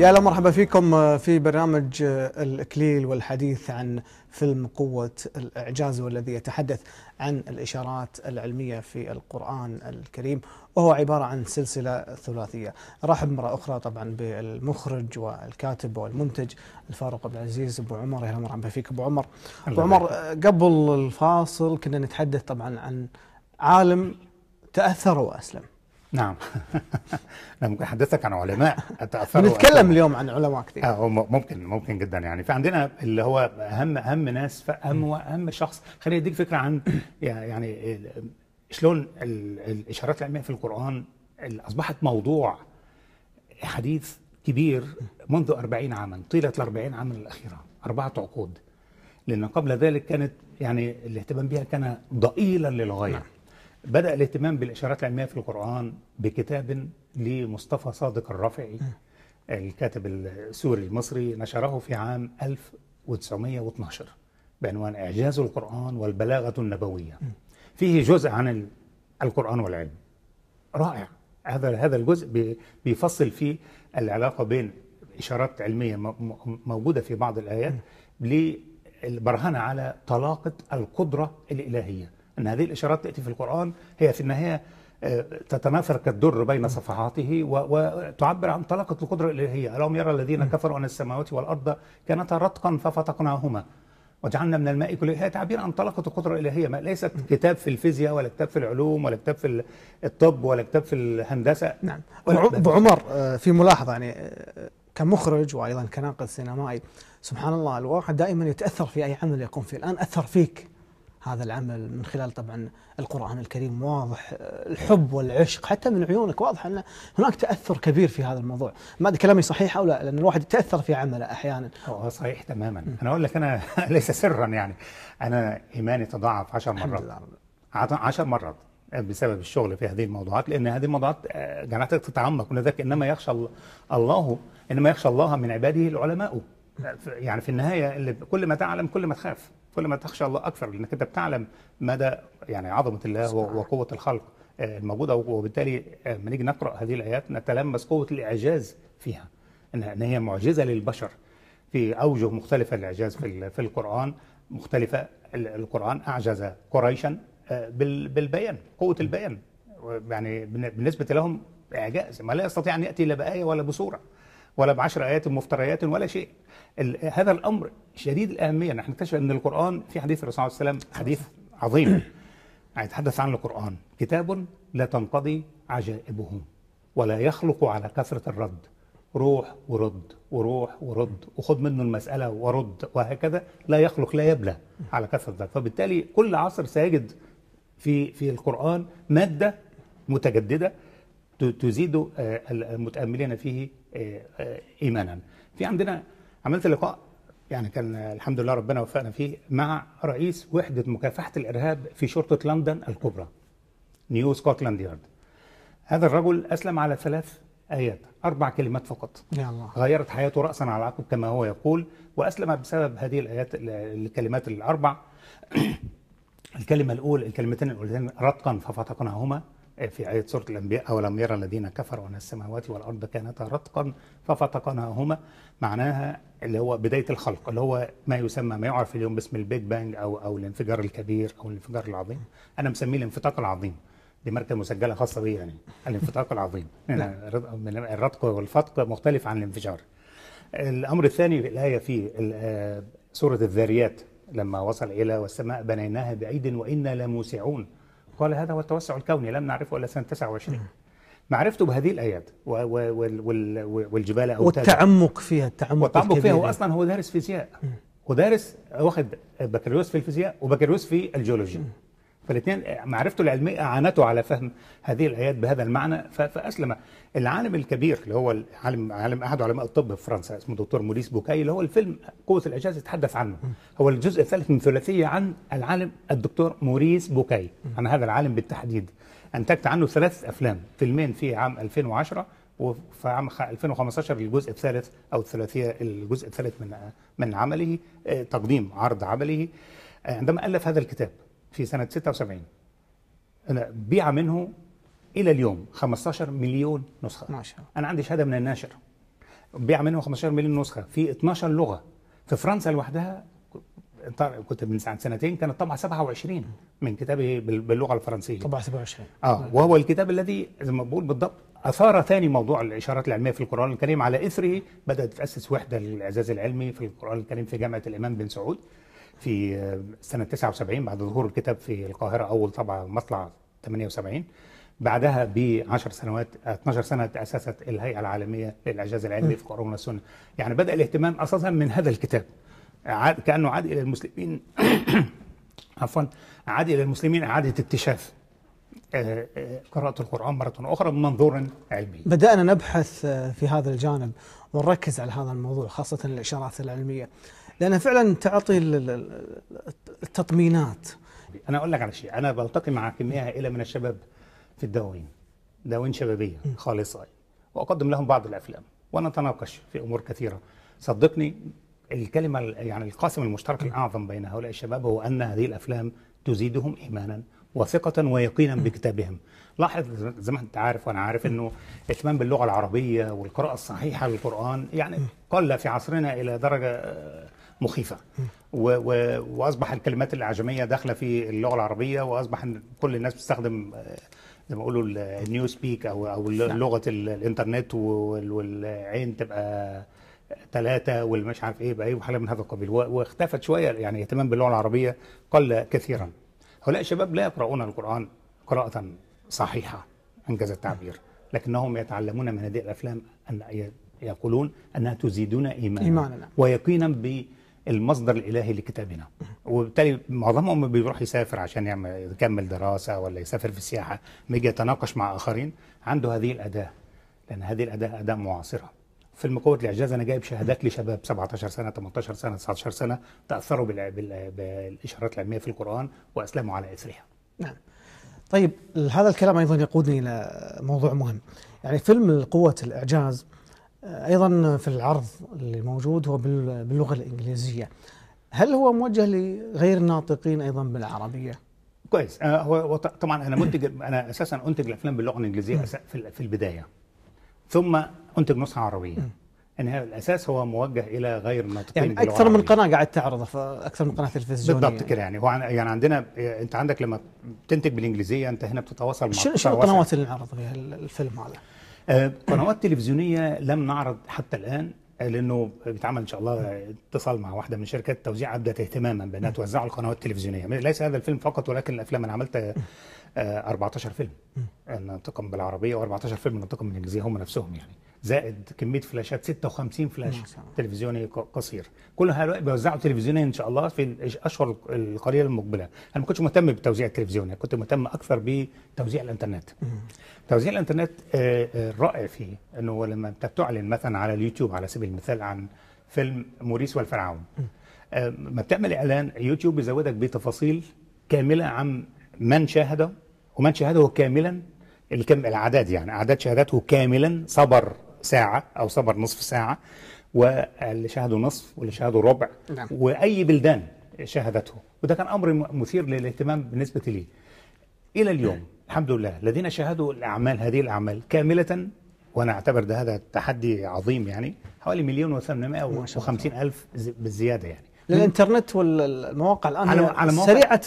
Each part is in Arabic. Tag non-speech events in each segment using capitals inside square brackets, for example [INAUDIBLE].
يا اهلا مرحبا فيكم آه، في برنامج آه، الاكليل والحديث عن فيلم قوه الاعجاز والذي يتحدث عن الاشارات العلميه في القران الكريم وهو عباره عن سلسله ثلاثيه. رحب مره اخرى طبعا بالمخرج والكاتب والمنتج الفاروق عبد العزيز ابو عمر اهلا مرحبا فيك ابو عمر. ابو عمر آه، قبل الفاصل كنا نتحدث طبعا عن عالم تاثر واسلم. نعم انا [LAUGHS] ممكن احدثك عن علماء اتاثروا [LAUGHS] بنتكلم اليوم عن علماء كثير اه ممكن ممكن جدا يعني فعندنا اللي هو اهم اهم ناس فاهم واهم شخص خليني اديك فكره عن [CLEARS THROAT] يعني شلون الاشارات العلميه في القران اصبحت موضوع حديث كبير منذ 40 عاما طيله ال 40 عاما الاخيره اربعه عقود لان قبل ذلك كانت يعني الاهتمام بها كان ضئيلا للغايه نعم. بدأ الاهتمام بالإشارات العلمية في القرآن بكتاب لمصطفى صادق الرافعي الكاتب السوري المصري نشره في عام 1912 بعنوان إعجاز القرآن والبلاغة النبوية فيه جزء عن القرآن والعلم رائع هذا هذا الجزء بيفصل فيه العلاقة بين إشارات علمية موجودة في بعض الآيات للبرهنة على طلاقة القدرة الإلهية أن هذه الإشارات تأتي في القرآن هي في النهاية آه، تتناثر كالدر بين صفحاته وتعبر عن طلاقة القدرة الإلهية ألم يرى الذين كفروا أن السماوات والأرض كانتا رتقا ففتقناهما وجعلنا من الماء كل هي تعبير عن طلاقة القدرة الإلهية ما ليست كتاب في الفيزياء ولا كتاب في العلوم ولا كتاب في الطب ولا كتاب في الهندسة نعم أبو عمر آه، في ملاحظة يعني آه، كمخرج وأيضا كناقد سينمائي سبحان الله الواحد دائما يتأثر في أي عمل يقوم فيه الآن أثر فيك هذا العمل من خلال طبعا القرآن الكريم واضح آه، الحب والعشق حتى من عيونك واضح أن هناك تأثر كبير في هذا الموضوع ما أدري كلامي صحيح أو لا لأن الواحد يتأثر في عمله أحيانا هو صحيح تماما م. أنا أقول لك أنا [LAUGHS] ليس سرا يعني أنا إيماني تضاعف عشر مرات عشر مرات بسبب الشغل في هذه الموضوعات لان هذه الموضوعات جعلتك آه، تتعمق ولذلك انما يخشى الله انما يخشى الله من عباده العلماء يعني في النهايه اللي كل ما تعلم كل ما تخاف كل ما تخشى الله اكثر لانك انت بتعلم مدى يعني عظمه الله وقوه الخلق آه، الموجوده وبالتالي آه، لما نيجي نقرا هذه الايات نتلمس قوه الاعجاز فيها ان هي معجزه للبشر في اوجه مختلفه للاعجاز في في القران مختلفه القران اعجز قريشا آه، بالبيان قوه البيان يعني بالنسبه لهم اعجاز ما لا يستطيع ان ياتي لا بايه ولا بصوره ولا بعشر آيات مفتريات ولا شيء هذا الأمر شديد الأهمية نحن نكتشف أن القرآن في حديث الرسول صلى الله عليه وسلم حديث عظيم [CLEARS THROAT] يعني يتحدث عن القرآن كتاب لا تنقضي عجائبه ولا يخلق على كثرة الرد روح ورد وروح ورد وخد منه المسألة ورد وهكذا لا يخلق لا يبلى على كثرة ذلك فبالتالي كل عصر سيجد في في القرآن مادة متجددة تزيد آه، المتأملين فيه آه، آه، ايمانا في عندنا عملت لقاء يعني كان الحمد لله ربنا وفقنا فيه مع رئيس وحده مكافحه الارهاب في شرطه لندن الكبرى نيو سكوتلاند يارد هذا الرجل اسلم على ثلاث ايات اربع كلمات فقط يا الله. غيرت حياته راسا على عقب كما هو يقول واسلم بسبب هذه الايات الكلمات الاربع [CLEARS THROAT] الكلمه الاولى الكلمتين الاولتين رتقا ففتقناهما في آية سورة الأنبياء أولم يرى الذين كفروا أن السماوات والأرض كانتا رتقا ففتقناهما معناها اللي هو بداية الخلق اللي هو ما يسمى ما يعرف اليوم باسم البيج بانج أو أو الانفجار الكبير أو الانفجار العظيم أنا مسميه الانفتاق العظيم دي ماركه مسجله خاصه بي يعني الانفتاق [LAUGHS] العظيم الرتق والفتق مختلف عن الانفجار الامر الثاني الايه في آه، سوره الذاريات لما وصل الى والسماء بنيناها بايد وانا لموسعون قال هذا هو التوسع الكوني لم نعرفه إلا سنة 29 معرفته بهذه الايات والجبال او والتعمق فيها التعمق والتعمق فيها هو يعني. اصلا هو دارس فيزياء ودارس هو دارس واخد بكالوريوس في الفيزياء وبكالوريوس في الجيولوجيا فالاثنين معرفته العلميه اعانته على فهم هذه الايات بهذا المعنى فاسلم العالم الكبير اللي هو العالم عالم احد علماء الطب في فرنسا اسمه دكتور موريس بوكاي اللي هو الفيلم قوه الاعجاز يتحدث عنه هو الجزء الثالث من ثلاثيه عن العالم الدكتور موريس بوكاي عن هذا العالم بالتحديد انتجت عنه ثلاث افلام فيلمين في عام 2010 وفي عام 2015 الجزء الثالث او الثلاثيه الجزء الثالث من من عمله آه، تقديم عرض عمله آه، عندما الف هذا الكتاب في سنة 76 أنا بيع منه إلى اليوم 15 مليون نسخة ما شاء الله أنا عندي شهادة من الناشر بيع منه 15 مليون نسخة في 12 لغة في فرنسا لوحدها كنت من سنتين كانت طبعة 27 من كتابه باللغة الفرنسية طبعة 27 آه وهو الكتاب الذي زي ما بقول بالضبط أثار ثاني موضوع الإشارات العلمية في القرآن الكريم على إثره بدأت تتأسس وحدة للإعزاز العلمي في القرآن الكريم في جامعة الإمام بن سعود في آه، سنة 79 بعد ظهور الكتاب في القاهرة أول طبعة مطلع 78 بعدها ب 10 سنوات 12 سنة تأسست الهيئة العالمية للإعجاز العلمي في قرون والسنة يعني بدأ الاهتمام أساسا من هذا الكتاب عاد كأنه عاد إلى المسلمين [COUGHS] عفوا عاد إلى المسلمين إعادة اكتشاف آه، آه، قراءة القرآن مرة أخرى من منظور علمي بدأنا نبحث في هذا الجانب ونركز على هذا الموضوع خاصة الإشارات العلمية لانها فعلا تعطي التطمينات انا اقول لك على شيء انا بلتقي مع كميه هائله من الشباب في الدواوين دواوين شبابيه خالصه واقدم لهم بعض الافلام ونتناقش في امور كثيره صدقني الكلمه يعني القاسم المشترك الاعظم بين هؤلاء الشباب هو ان هذه الافلام تزيدهم ايمانا وثقة ويقينا بكتابهم لاحظ زي ما انت عارف وانا عارف انه اهتمام باللغة العربية والقراءة الصحيحة للقرآن يعني قل في عصرنا الى درجة آه، مخيفه و و واصبح الكلمات الاعجميه داخله في اللغه العربيه واصبح كل الناس بتستخدم زي ما بيقولوا النيو سبيك او او نعم. لغه الانترنت والعين تبقى ثلاثة والمش عارف ايه بقى ايه وحاجه من هذا القبيل واختفت شويه يعني الاهتمام باللغه العربيه قل كثيرا هؤلاء الشباب لا يقرؤون القران قراءه صحيحه انجز التعبير لكنهم يتعلمون من هذه الافلام ان يقولون انها تزيدنا ايمانا, إيماننا. نعم. ويقينا ب المصدر الالهي لكتابنا وبالتالي معظمهم بيروح يسافر عشان يعمل يكمل دراسه ولا يسافر في السياحه بيجي يتناقش مع اخرين عنده هذه الاداه لان هذه الاداه اداه معاصره فيلم قوه الاعجاز انا جايب شهادات لشباب 17 سنه 18 سنه 19 سنه تاثروا بالاشارات العلميه في القران واسلموا على اثرها نعم طيب هذا الكلام ايضا يقودني الى موضوع مهم يعني فيلم قوه الاعجاز ايضا في العرض اللي موجود هو باللغه الانجليزيه هل هو موجه لغير الناطقين ايضا بالعربيه كويس آه، هو طبعا انا منتج انا اساسا انتج الافلام باللغه الانجليزيه في البدايه ثم انتج نسخه عربيه انها يعني الاساس هو موجه الى غير الناطقين يعني اكثر من قناه قاعد تعرضه اكثر من قناه تلفزيونيه بالضبط كده يعني هو يعني عندنا انت عندك لما تنتج بالانجليزيه انت هنا بتتواصل مع شنو القنوات اللي انعرض فيها الفيلم هذا؟ آه، قنوات تلفزيونيه لم نعرض حتى الان آه، لانه بيتعمل ان شاء الله اتصال مع واحده من شركات التوزيع ابدت اهتماما بانها توزع القنوات التلفزيونيه ليس هذا الفيلم فقط ولكن الافلام انا عملت 14 آه، فيلم نطقم بالعربيه و14 فيلم نطقم بالانجليزيه هم نفسهم يعني زائد كميه فلاشات 56 فلاش تلفزيوني قصير كل هؤلاء بيوزعوا تلفزيونيا ان شاء الله في الاشهر القليله المقبله انا ما كنتش مهتم بالتوزيع التلفزيوني كنت مهتم اكثر بتوزيع الانترنت توزيع الانترنت آه، آه، الرائع فيه انه لما انت بتعلن مثلا على اليوتيوب على سبيل المثال عن فيلم موريس والفرعون آه، ما بتعمل اعلان يوتيوب بيزودك بتفاصيل كامله عن من شاهده ومن شاهده كاملا الكم الاعداد يعني اعداد شهاداته كاملا صبر ساعه او سفر نصف ساعه واللي شاهدوا نصف واللي شاهدوا ربع نعم. واي بلدان شاهدته وده كان امر مثير للاهتمام بالنسبه لي الى اليوم نعم. الحمد لله الذين شاهدوا الاعمال هذه الاعمال كامله وانا اعتبر ده هذا تحدي عظيم يعني حوالي مليون و وخمسين الف بالزياده يعني للانترنت والمواقع الان على, على سريعه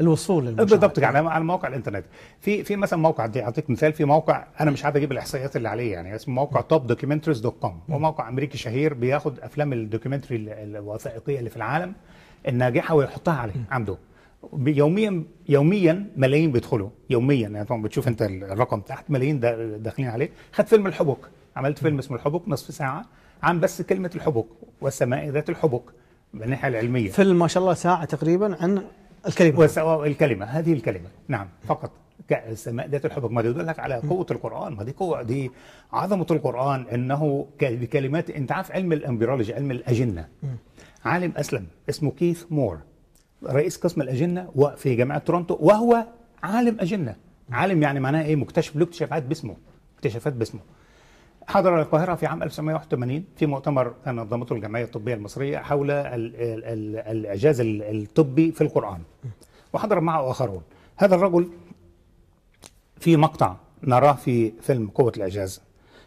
الوصول بالضبط يعني على على مواقع الانترنت في في مثلا موقع دي اعطيك مثال في موقع انا مش عارف اجيب الاحصائيات اللي عليه يعني اسمه موقع توب دوكيومنتريز دوت كوم هو موقع امريكي شهير بياخد افلام الدوكيومنتري الوثائقيه اللي في العالم الناجحه ويحطها عليه عنده يوميا يوميا ملايين بيدخلوا يوميا يعني طبعا بتشوف انت الرقم تحت ملايين داخلين عليه خد فيلم الحبك عملت فيلم اسمه الحبك نصف ساعه عن بس كلمه الحبك والسماء ذات الحبك من الناحيه العلميه فيلم ما شاء الله ساعه تقريبا عن الكلمه وس... الكلمه هذه الكلمه نعم فقط ذات الحبك ما يدلك على قوه القران ما دي قوه دي عظمه القران انه بكلمات انت عارف علم الامبيرولوجي علم الاجنه عالم اسلم اسمه كيث مور رئيس قسم الاجنه وفي جامعه تورونتو وهو عالم اجنه عالم يعني معناها ايه مكتشف له اكتشافات باسمه اكتشافات باسمه حضر القاهرة في عام 1981 في مؤتمر نظمته الجمعية الطبية المصرية حول الإعجاز الطبي في القرآن وحضر معه آخرون هذا الرجل في مقطع نراه في فيلم قوة الإعجاز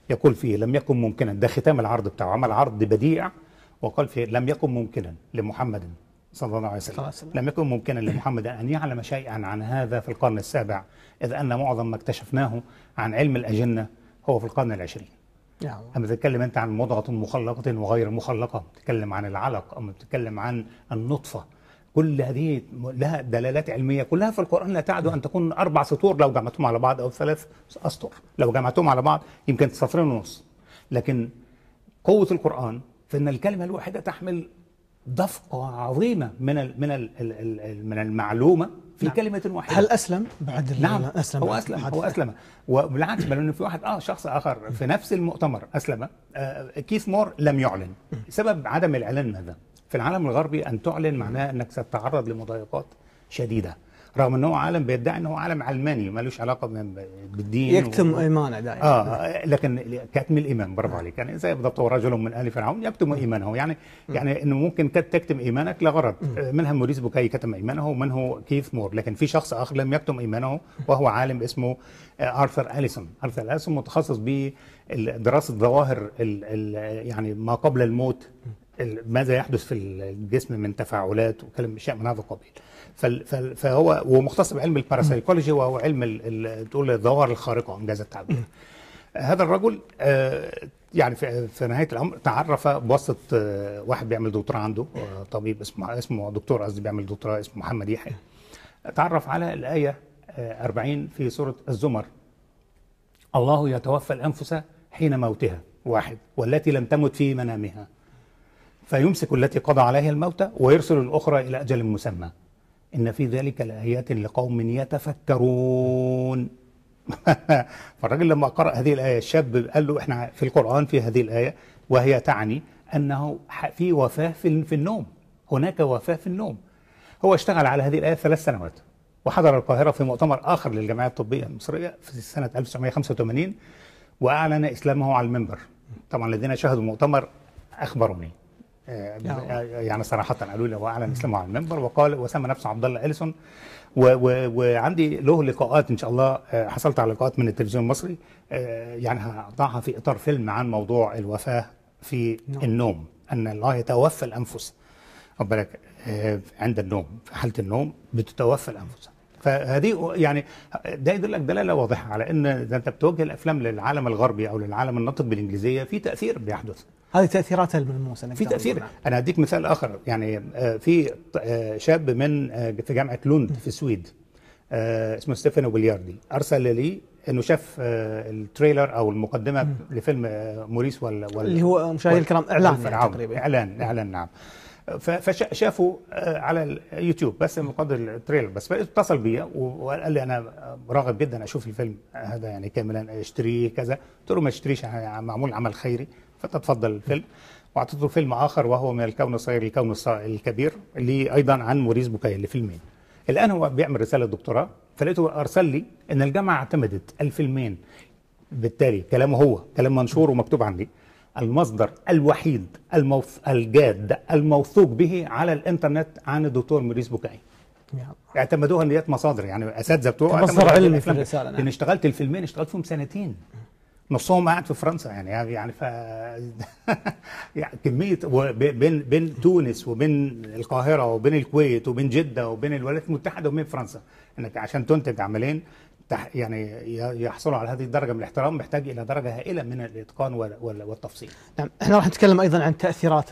يقول فيه لم يكن ممكنا ده ختام العرض بتاعه عمل عرض بديع وقال فيه لم يكن ممكنا لمحمد صلى الله عليه وسلم لم يكن ممكنا لمحمد أن يعلم شيئا عن هذا في القرن السابع إذ أن معظم ما اكتشفناه عن علم الأجنة هو في القرن العشرين نعم أما تتكلم أنت عن مضغة مخلقة وغير مخلقة بتتكلم عن العلق أما بتتكلم عن النطفة كل هذه لها دلالات علمية كلها في القرآن لا تعدو أن تكون أربع سطور لو جمعتهم على بعض أو ثلاث أسطر لو جمعتهم على بعض يمكن سطرين ونص لكن قوة القرآن في ان الكلمة الواحدة تحمل دفقة عظيمة من من من المعلومة في نعم. كلمة واحدة هل أسلم بعد نعم أسلم هو أسلم هو أسلم وبالعكس بل أنه في واحد آه شخص آخر في نفس المؤتمر أسلم آه كيث مور لم يعلن سبب عدم الإعلان ماذا؟ في العالم الغربي أن تعلن معناه أنك ستتعرض لمضايقات شديدة رغم انه هو عالم بيدعي انه هو عالم علماني مالوش علاقه بالدين يكتم و... ايمانه دائما اه, آه، لكن كتم الايمان برافو عليك يعني زي بالضبط رجل من ال فرعون يكتم ايمانه يعني م. يعني انه ممكن تكتم ايمانك لغرض آه، منها موريس بوكاي كتم ايمانه ومنه كيث مور لكن في شخص اخر لم يكتم ايمانه وهو عالم اسمه آه، ارثر اليسون ارثر اليسون متخصص بدراسه ظواهر يعني ما قبل الموت ماذا يحدث في الجسم من تفاعلات وكلام اشياء من هذا القبيل فهو ومختص بعلم الباراسايكولوجي وهو علم تقول الظواهر الخارقه انجاز التعبير هذا الرجل آه، يعني في نهايه الامر تعرف بواسطه آه، واحد بيعمل دكتوراه عنده آه، طبيب اسمه اسمه دكتور قصدي بيعمل دكتوراه اسمه محمد يحيى تعرف على الايه 40 في سوره الزمر الله يتوفى الانفس حين موتها واحد والتي لم تمت في منامها فيمسك التي قضى عليها الموت ويرسل الأخرى إلى أجل مسمى إن في ذلك لآيات لقوم يتفكرون [LAUGHS] فالراجل لما قرأ هذه الآية الشاب قال له إحنا في القرآن في هذه الآية وهي تعني أنه في وفاة في النوم هناك وفاة في النوم هو اشتغل على هذه الآية ثلاث سنوات وحضر القاهرة في مؤتمر آخر للجمعية الطبية المصرية في سنة 1985 وأعلن إسلامه على المنبر طبعا الذين شاهدوا المؤتمر أخبروني آه، آه، يعني صراحه قالوا لي هو اعلن اسلامه على المنبر وقال وسمى نفسه عبد الله اليسون وعندي له لقاءات ان شاء الله آه، حصلت على لقاءات من التلفزيون المصري يعني هقطعها في اطار فيلم عن موضوع الوفاه في نعم. النوم ان الله يتوفى الانفس خد بالك عند النوم في حاله النوم بتتوفى الانفس فهذه يعني ده يدلك دلاله واضحه على ان انت بتوجه الافلام للعالم الغربي او للعالم الناطق بالانجليزيه في تاثير بيحدث هذه تاثيراتها الملموسه في تاثير انا اديك مثال اخر يعني آه، في آه، شاب من آه، في جامعه لوند في السويد اسمه ستيفانو بلياردي ارسل لي انه شاف التريلر او المقدمه لفيلم موريس وال, وال اللي هو مشاهدي الكرام اعلان يعني تقريبا اعلان اعلان نعم فشافوا على اليوتيوب بس مقدر التريلر بس اتصل بي وقال لي انا راغب جدا اشوف الفيلم هذا يعني كاملا اشتريه كذا قلت له ما اشتريش معمول عمل خيري فتتفضل الفيلم واعطيته فيلم اخر وهو من الكون الصغير للكون الكبير اللي ايضا عن موريس اللي فيلمين الان هو بيعمل رساله دكتوراه فلقيته ارسل لي ان الجامعه اعتمدت الفيلمين بالتالي كلامه هو كلام منشور ومكتوب عندي المصدر الوحيد الموث... الجاد الموثوق به على الانترنت عن الدكتور موريس بوكاي اعتمدوها ان هي مصادر يعني اساتذه بتوع مصدر علمي في الرساله نعم. اشتغلت الفيلمين اشتغلت فيهم سنتين نصهم قاعد في فرنسا يعني يعني ف [LAUGHS] يعني كميه بين بين تونس وبين القاهره وبين الكويت وبين جده وبين الولايات المتحده وبين فرنسا انك عشان تنتج عملين يعني يحصلوا على هذه الدرجه من الاحترام محتاج الى درجه هائله من الاتقان والتفصيل. نعم احنا راح نتكلم ايضا عن تاثيرات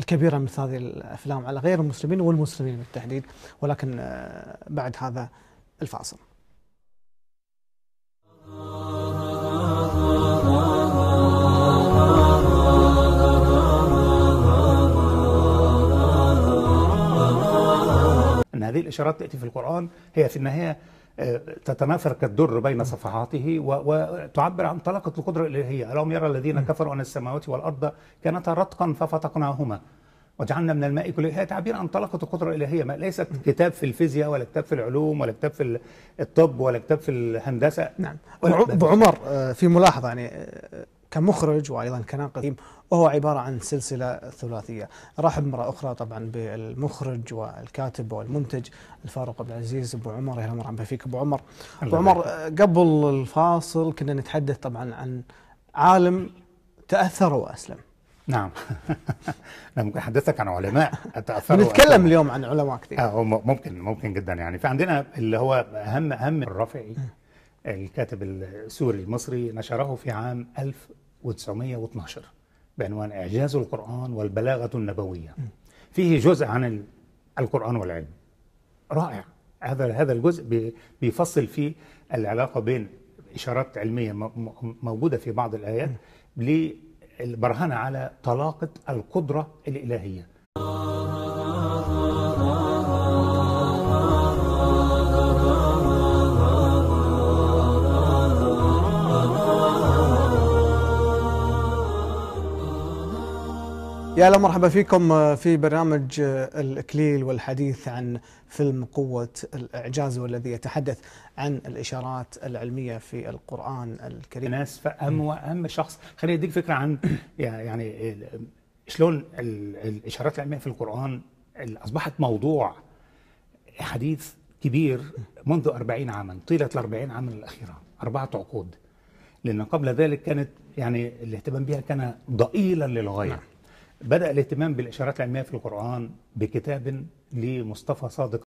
الكبيره مثل هذه الافلام على غير المسلمين والمسلمين بالتحديد ولكن آه، بعد هذا الفاصل. هذه الإشارات تأتي في القرآن هي في النهاية آه، تتناثر كالدر بين صفحاته وتعبر عن طلاقة القدرة الإلهية ألم يرى الذين كفروا أن السماوات والأرض كانتا رتقا ففتقناهما وجعلنا من الماء كل هي تعبير عن طلاقة القدرة الإلهية ما ليست كتاب في الفيزياء ولا كتاب في العلوم ولا كتاب في الطب ولا كتاب في الهندسة نعم أبو عمر آه، في ملاحظة يعني آه، كمخرج وايضا كناقد وهو عباره عن سلسله ثلاثيه، ارحب مره اخرى طبعا بالمخرج والكاتب والمنتج الفاروق عبد العزيز ابو عمر اهلا مرحبا فيك ابو عمر. ابو عمر قبل الفاصل كنا نتحدث طبعا عن عالم تاثر واسلم. نعم انا [LAUGHS] ممكن احدثك عن علماء تاثروا [LAUGHS] نتكلم اليوم عن علماء كثير اه ممكن ممكن جدا يعني فعندنا اللي هو اهم اهم الرافعي الكاتب السوري المصري نشره في عام 1912 بعنوان إعجاز القرآن والبلاغة النبوية فيه جزء عن القرآن والعلم رائع هذا هذا الجزء بيفصل فيه العلاقة بين إشارات علمية موجودة في بعض الآيات للبرهنة على طلاقة القدرة الإلهية يا اهلا مرحبا فيكم آه، في برنامج آه، الاكليل والحديث عن فيلم قوه الاعجاز والذي يتحدث عن الاشارات العلميه في القران الكريم. ناس فاهم واهم شخص خليني اديك فكره عن يعني شلون الاشارات العلميه في القران اصبحت موضوع حديث كبير منذ 40 عاما طيله ال 40 عاما الاخيره اربعه عقود لان قبل ذلك كانت يعني الاهتمام بها كان ضئيلا للغايه. نعم. بدأ الاهتمام بالإشارات العلمية في القرآن بكتاب لمصطفى صادق